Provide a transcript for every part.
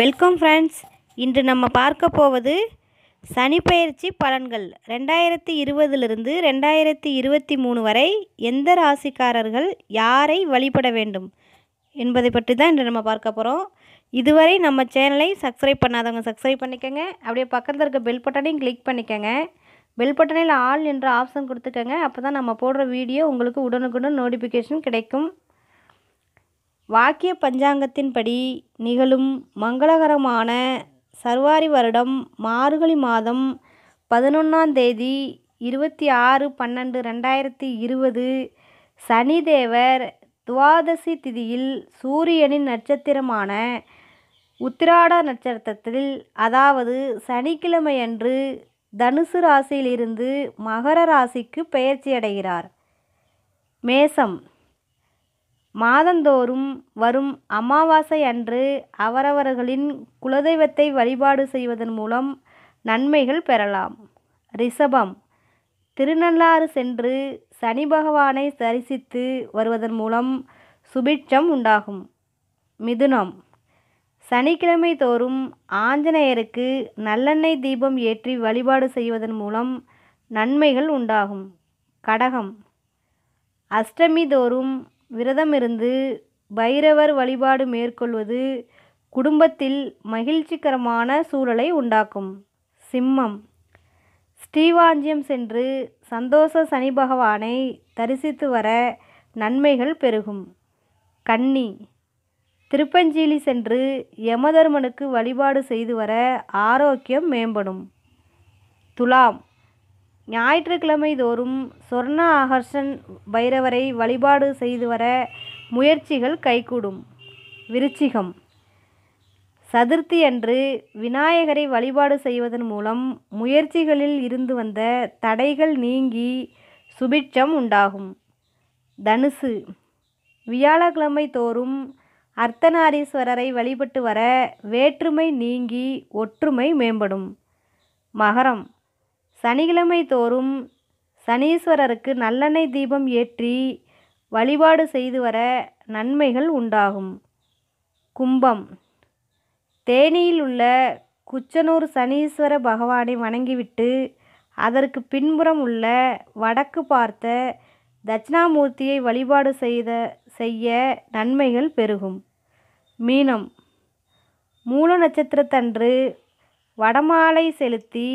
welcome friends இன்று நம்ம பார்க்க போவது சனிப்பெயர்ச்சி பலன்கள் ரெண்டாயிரத்தி இருபதிலிருந்து ரெண்டாயிரத்தி இருபத்தி மூணு வரை எந்த ராசிக்காரர்கள் யாரை வழிபட வேண்டும் என்பதை பற்றி தான் இன்று நம்ம பார்க்க போகிறோம் இதுவரை நம்ம சேனலை சப்ஸ்கிரைப் பண்ணாதவங்க சப்ஸ்கிரைப் பண்ணிக்கோங்க அப்படியே பக்கத்தில் இருக்க பெல் பட்டனையும் கிளிக் பண்ணிக்கோங்க பெல் பட்டனில் ஆல் என்ற ஆப்ஷன் கொடுத்துக்கோங்க அப்போ தான் நம்ம போடுற வீடியோ உங்களுக்கு உடனுக்குடன் நோட்டிஃபிகேஷன் கிடைக்கும் வாக்கிய பஞ்சாங்கத்தின்படி நிகழும் மங்களகரமான சர்வாரி வருடம் மார்கழி மாதம் பதினொன்றாம் தேதி இருபத்தி ஆறு பன்னெண்டு ரெண்டாயிரத்தி இருபது சனி தேவர் துவாதசி திதியில் சூரியனின் நட்சத்திரமான உத்திராட நட்சத்திரத்தில் அதாவது சனிக்கிழமையன்று தனுசு ராசியிலிருந்து மகர ராசிக்கு பெயர்ச்சியடைகிறார் மேசம் மாதந்தோறும் வரும் அமாவாசை அன்று அவரவர்களின் குலதெய்வத்தை வழிபாடு செய்வதன் மூலம் நன்மைகள் பெறலாம் ரிஷபம் திருநள்ளாறு சென்று சனி பகவானை தரிசித்து வருவதன் மூலம் சுபிட்சம் உண்டாகும் மிதுனம் சனிக்கிழமை தோறும் ஆஞ்சநேயருக்கு நல்லெண்ணெய் தீபம் ஏற்றி வழிபாடு செய்வதன் மூலம் நன்மைகள் உண்டாகும் கடகம் அஷ்டமி தோறும் விரதம் இருந்து பைரவர் வழிபாடு மேற்கொள்வது குடும்பத்தில் மகிழ்ச்சிகரமான சூழலை உண்டாக்கும் சிம்மம் ஸ்ரீவாஞ்சியம் சென்று சந்தோஷ சனி பகவானை தரிசித்து வர நன்மைகள் பெருகும் கன்னி திருப்பஞ்சீலி சென்று யமதர்மனுக்கு வழிபாடு செய்து வர ஆரோக்கியம் மேம்படும் துலாம் ஞாயிற்றுக்கிழமை தோறும் சொர்ண ஆகர்ஷன் பைரவரை வழிபாடு செய்து வர முயற்சிகள் கைகூடும் விருச்சிகம் சதுர்த்தி அன்று விநாயகரை வழிபாடு செய்வதன் மூலம் முயற்சிகளில் இருந்து வந்த தடைகள் நீங்கி சுபிட்சம் உண்டாகும் தனுசு வியாழக்கிழமை தோறும் அர்த்தநாரீஸ்வரரை வழிபட்டு வர வேற்றுமை நீங்கி ஒற்றுமை மேம்படும் மகரம் சனிக்கிழமை தோறும் சனீஸ்வரருக்கு நல்லெண்ணெய் தீபம் ஏற்றி வழிபாடு செய்து வர நன்மைகள் உண்டாகும் கும்பம் தேனியில் உள்ள குச்சனூர் சனீஸ்வர பகவானை வணங்கிவிட்டு அதற்கு பின்புறம் உள்ள வடக்கு பார்த்த தட்சிணாமூர்த்தியை வழிபாடு செய்த செய்ய நன்மைகள் பெருகும் மீனம் மூல நட்சத்திரத்தன்று வடமாலை செலுத்தி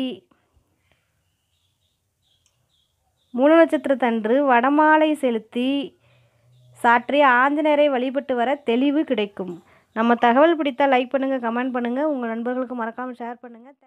மூல நட்சத்திரத்தன்று வடமாலை செலுத்தி சாற்றி ஆஞ்சநேயரை வழிபட்டு வர தெளிவு கிடைக்கும் நம்ம தகவல் பிடித்தால் லைக் பண்ணுங்கள் கமெண்ட் பண்ணுங்கள் உங்கள் நண்பர்களுக்கு மறக்காமல் ஷேர் பண்ணுங்கள்